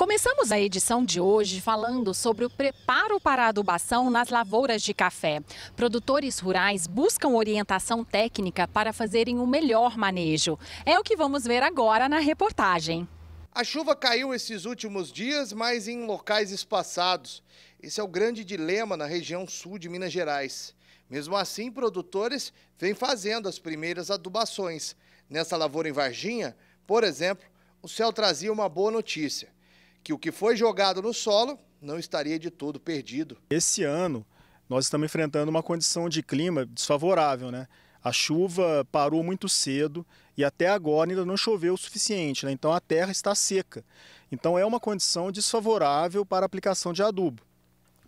Começamos a edição de hoje falando sobre o preparo para a adubação nas lavouras de café. Produtores rurais buscam orientação técnica para fazerem o um melhor manejo. É o que vamos ver agora na reportagem. A chuva caiu esses últimos dias, mas em locais espaçados. Esse é o grande dilema na região sul de Minas Gerais. Mesmo assim, produtores vêm fazendo as primeiras adubações. Nessa lavoura em Varginha, por exemplo, o céu trazia uma boa notícia que o que foi jogado no solo não estaria de todo perdido. Esse ano, nós estamos enfrentando uma condição de clima desfavorável, né? A chuva parou muito cedo e até agora ainda não choveu o suficiente, né? então a terra está seca. Então é uma condição desfavorável para a aplicação de adubo.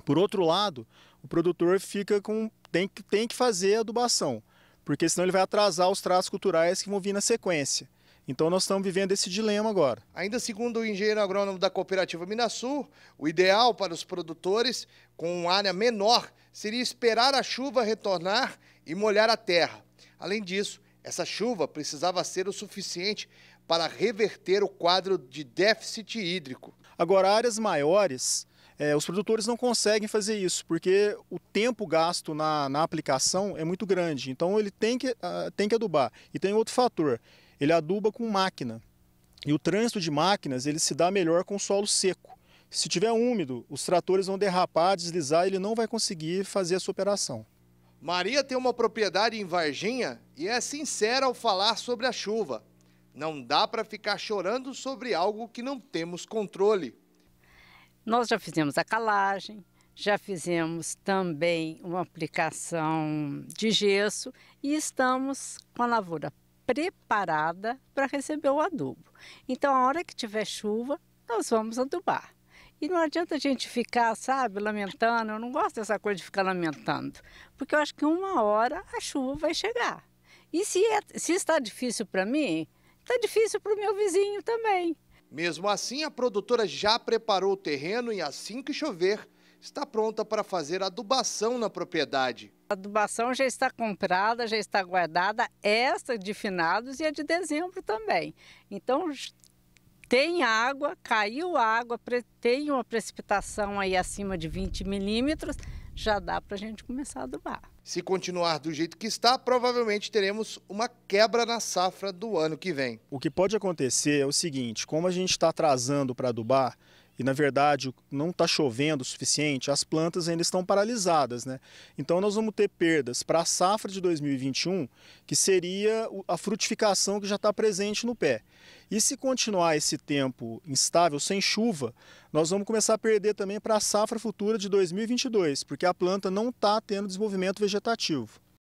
Por outro lado, o produtor fica com tem, tem que fazer adubação, porque senão ele vai atrasar os traços culturais que vão vir na sequência. Então nós estamos vivendo esse dilema agora. Ainda segundo o engenheiro agrônomo da cooperativa Minasul, o ideal para os produtores com área menor seria esperar a chuva retornar e molhar a terra. Além disso, essa chuva precisava ser o suficiente para reverter o quadro de déficit hídrico. Agora, áreas maiores, é, os produtores não conseguem fazer isso, porque o tempo gasto na, na aplicação é muito grande. Então, ele tem que, uh, tem que adubar. E tem outro fator ele aduba com máquina. E o trânsito de máquinas ele se dá melhor com solo seco. Se tiver úmido, os tratores vão derrapar, deslizar, ele não vai conseguir fazer essa operação. Maria tem uma propriedade em Varginha e é sincera ao falar sobre a chuva. Não dá para ficar chorando sobre algo que não temos controle. Nós já fizemos a calagem, já fizemos também uma aplicação de gesso e estamos com a lavoura preparada para receber o adubo. Então, a hora que tiver chuva, nós vamos adubar. E não adianta a gente ficar, sabe, lamentando. Eu não gosto dessa coisa de ficar lamentando, porque eu acho que uma hora a chuva vai chegar. E se, é, se está difícil para mim, está difícil para o meu vizinho também. Mesmo assim, a produtora já preparou o terreno e assim que chover, está pronta para fazer adubação na propriedade. A adubação já está comprada, já está guardada, esta de finados e a de dezembro também. Então tem água, caiu água, tem uma precipitação aí acima de 20 milímetros, já dá para a gente começar a adubar. Se continuar do jeito que está, provavelmente teremos uma quebra na safra do ano que vem. O que pode acontecer é o seguinte: como a gente está atrasando para adubar, e na verdade não está chovendo o suficiente, as plantas ainda estão paralisadas, né? Então nós vamos ter perdas para a safra de 2021, que seria a frutificação que já está presente no pé. E se continuar esse tempo instável, sem chuva, nós vamos começar a perder também para a safra futura de 2022, porque a planta não está tendo desenvolvimento vegetativo.